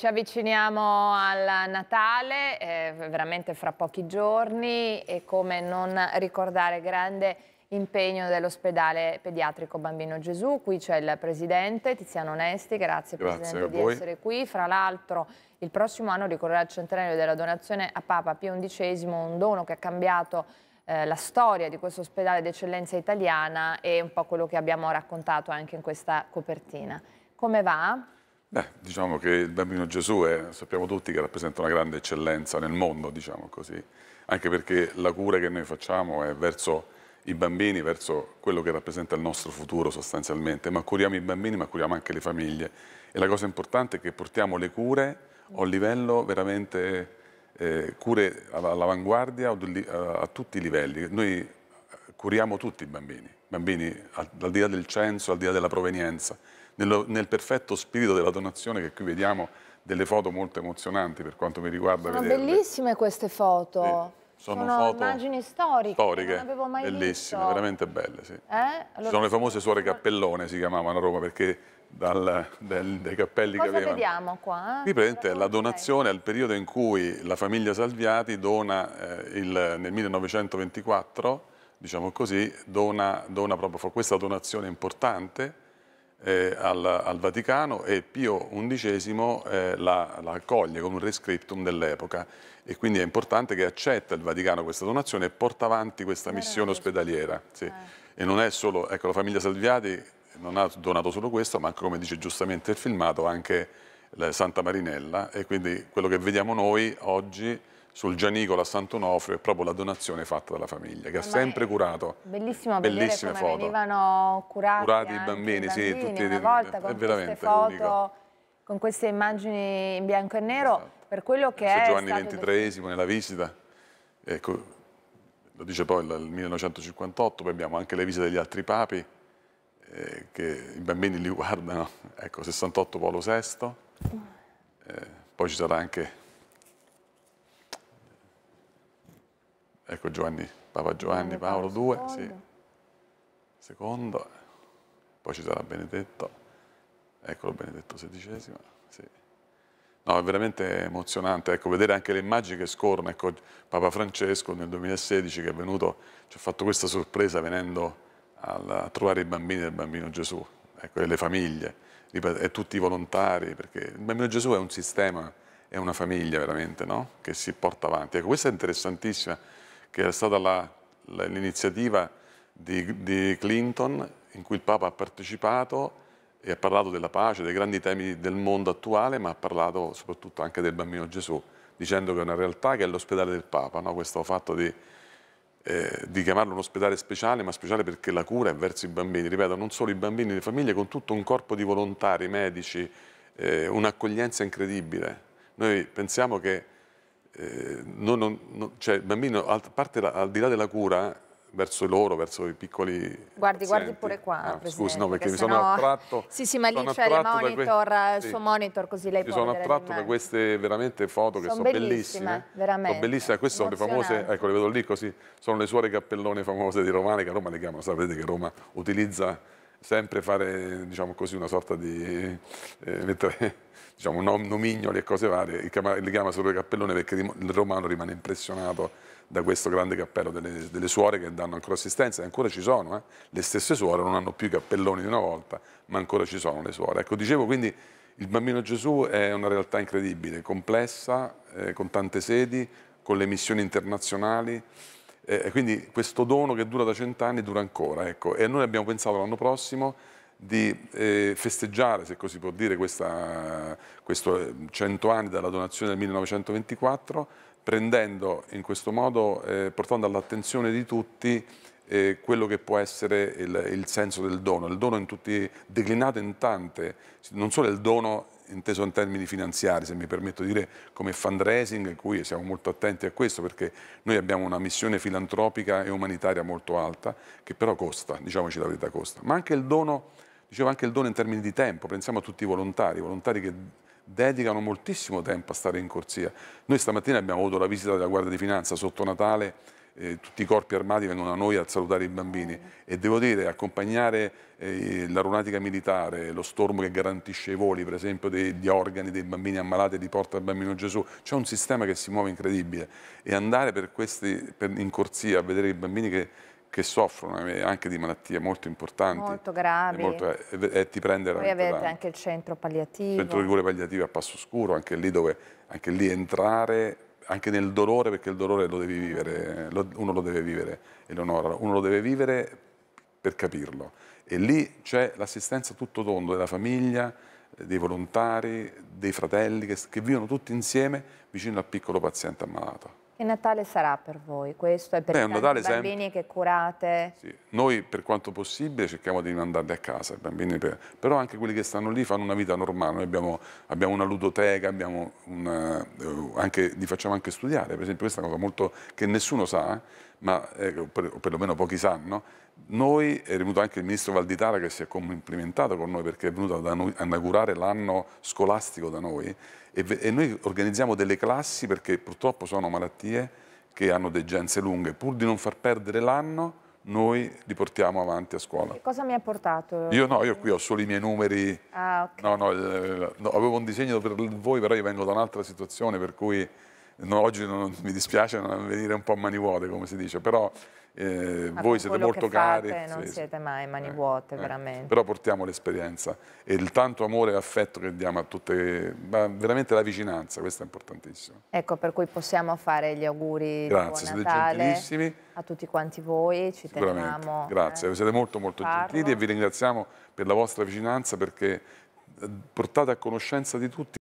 ci avviciniamo al Natale, eh, veramente fra pochi giorni, e come non ricordare grande impegno dell'ospedale pediatrico Bambino Gesù. Qui c'è il presidente Tiziano Onesti, grazie, grazie presidente di essere qui. Fra l'altro il prossimo anno ricorrerà il centenario della donazione a Papa Pio XI, un dono che ha cambiato eh, la storia di questo ospedale d'eccellenza italiana e un po' quello che abbiamo raccontato anche in questa copertina. Come va? Beh, diciamo che il bambino Gesù è, sappiamo tutti che rappresenta una grande eccellenza nel mondo, diciamo così, anche perché la cura che noi facciamo è verso i bambini, verso quello che rappresenta il nostro futuro sostanzialmente, ma curiamo i bambini, ma curiamo anche le famiglie. E la cosa importante è che portiamo le cure a un livello veramente, eh, cure all'avanguardia a tutti i livelli. Noi eh, curiamo tutti i bambini, bambini al, al di là del censo, al di là della provenienza nello, nel perfetto spirito della donazione che qui vediamo delle foto molto emozionanti per quanto mi riguarda. Sono vederle. bellissime queste foto. Sì. Sono, sono foto immagini storiche, storiche non avevo mai bellissime, visto. veramente belle. Sì. Eh? Allora, sono le famose suore Cappellone, si chiamavano a Roma, perché dal, del, dai cappelli Cosa che avevano. vediamo qua? Qui presente è la donazione al periodo in cui la famiglia Salviati dona eh, il, nel 1924, diciamo così, dona, dona proprio questa donazione importante eh, al, al, Vaticano e Pio XI eh, la, la, accoglie con un rescriptum dell'epoca e quindi è importante che accetta il Vaticano questa donazione e porta avanti questa missione ospedaliera. Sì. Eh. E non è solo, ecco, la famiglia Salviati non ha donato solo questo, ma come dice giustamente il filmato, anche Santa Marinella e quindi quello che vediamo noi oggi sul Gianicolo Gianicola Sant'Onofrio è proprio la donazione fatta dalla famiglia, che ha sempre curato. Bellissima bellissime foto. venivano curati, curati i bambini, i bambini, sì, tutti una volta con queste foto, unico. con queste immagini in bianco e nero, esatto. per quello che Penso è Giovanni XXIII nella visita, ecco, lo dice poi il 1958, poi abbiamo anche le visite degli altri papi, eh, che i bambini li guardano, ecco, 68 Paolo VI, eh, poi ci sarà anche Ecco Giovanni, Papa Giovanni Paolo II, sì. secondo, eh. poi ci sarà Benedetto, eccolo Benedetto XVI. Sì. No, è veramente emozionante, ecco, vedere anche le immagini che scorrono, ecco, Papa Francesco nel 2016 che è venuto, ci ha fatto questa sorpresa venendo al, a trovare i bambini del bambino Gesù, ecco, e le famiglie, e tutti i volontari, perché il bambino Gesù è un sistema, è una famiglia veramente, no? Che si porta avanti. Ecco, questa è interessantissima, che era stata l'iniziativa di, di Clinton in cui il Papa ha partecipato e ha parlato della pace, dei grandi temi del mondo attuale, ma ha parlato soprattutto anche del bambino Gesù, dicendo che è una realtà che è l'ospedale del Papa, no? questo fatto di, eh, di, chiamarlo un ospedale speciale, ma speciale perché la cura è verso i bambini, ripeto, non solo i bambini, le famiglie, con tutto un corpo di volontari, medici, eh, un'accoglienza incredibile. Noi pensiamo che eh, non, non, cioè, il bambino, al, parte la, al di là della cura, verso loro, verso i piccoli Guardi, pazienti. guardi pure qua, ah, Scusi, no, perché mi sono no... attratto... Sì, sì, ma lì c'è il monitor, que... il eh, suo monitor, così lei mi può Mi sono attratto da queste veramente foto sono che sono bellissime. bellissime. Sono bellissime, queste sono le famose, ecco, le vedo lì così, sono le suore cappellone famose di Romane, che a Roma le chiamano, sapete che Roma utilizza sempre fare diciamo così, una sorta di... Eh, mettere diciamo, nomignoli e cose varie, li chiama solo il cappellone perché il romano rimane impressionato da questo grande cappello delle, delle suore che danno ancora assistenza, e ancora ci sono, eh? le stesse suore non hanno più i cappelloni di una volta, ma ancora ci sono le suore. Ecco, dicevo quindi il bambino Gesù è una realtà incredibile, complessa, eh, con tante sedi, con le missioni internazionali, eh, quindi questo dono che dura da cent'anni dura ancora. Ecco. E noi abbiamo pensato l'anno prossimo di eh, festeggiare, se così può dire, questa, questo 100 eh, anni dalla donazione del 1924, prendendo in questo modo, eh, portando all'attenzione di tutti eh, quello che può essere il, il, senso del dono, il dono in tutti, declinato in tante, non solo il dono inteso in termini finanziari, se mi permetto di dire, come fundraising, in cui siamo molto attenti a questo, perché noi abbiamo una missione filantropica e umanitaria molto alta, che però costa, diciamoci la verità, costa. Ma anche il dono, dicevo, anche il dono in termini di tempo, pensiamo a tutti i volontari, volontari che dedicano moltissimo tempo a stare in corsia. Noi stamattina abbiamo avuto la visita della Guardia di Finanza sotto Natale, eh, tutti i corpi armati vengono a noi a salutare i bambini e devo dire accompagnare eh, l'aeronautica militare, lo stormo che garantisce i voli per esempio di organi dei bambini ammalati di Porta al Bambino Gesù, c'è un sistema che si muove incredibile e andare per questi, per, in corsia a vedere i bambini che, che soffrono eh, anche di malattie molto importanti. Molto gravi. E, molto, eh, e, e eh, ti prende Voi avete anche il centro palliativo. Il centro di cure palliative a Passo Scuro, anche lì dove anche lì entrare anche nel dolore, perché il dolore lo devi vivere, lo, uno lo deve vivere, Eleonora, uno lo deve vivere per capirlo. E lì c'è l'assistenza tutto tondo della famiglia, eh, dei volontari, dei fratelli che, che vivono tutti insieme vicino al piccolo paziente ammalato. Che Natale sarà per voi? Questo è per Beh, i bambini sempre... che curate? Sì. Noi per quanto possibile cerchiamo di mandarli a casa, per... però anche quelli che stanno lì fanno una vita normale, noi abbiamo, abbiamo una ludoteca, abbiamo una... Eh, anche, li facciamo anche studiare, per esempio questa è una cosa molto... che nessuno sa, eh ma eh, o perlomeno pochi sanno, noi è venuto anche il ministro Valditara che si è complimentato con noi perché è venuto ad inaugurare l'anno scolastico da noi e, e noi organizziamo delle classi perché purtroppo sono malattie che hanno degenze lunghe, pur di non far perdere l'anno noi li portiamo avanti a scuola. Che cosa mi ha portato? Io no, io qui ho solo i miei numeri. Ah, ok. no, no, no, avevo un disegno per voi, però io vengo da un'altra situazione, per cui no, oggi non, mi dispiace non venire un po' a mani vuote, come si dice, però eh, voi siete molto cari. non sì, siete mai eh, mani vuote, eh, veramente. Però portiamo l'esperienza e il tanto amore e affetto che diamo a tutte, ma veramente la vicinanza, questo è importantissimo. Ecco, per cui possiamo fare gli auguri Grazie, di Natale a tutti quanti voi, ci teniamo. Eh. Grazie, siete molto molto farlo. gentili e vi ringraziamo per la vostra vicinanza perché eh, portate a conoscenza di tutti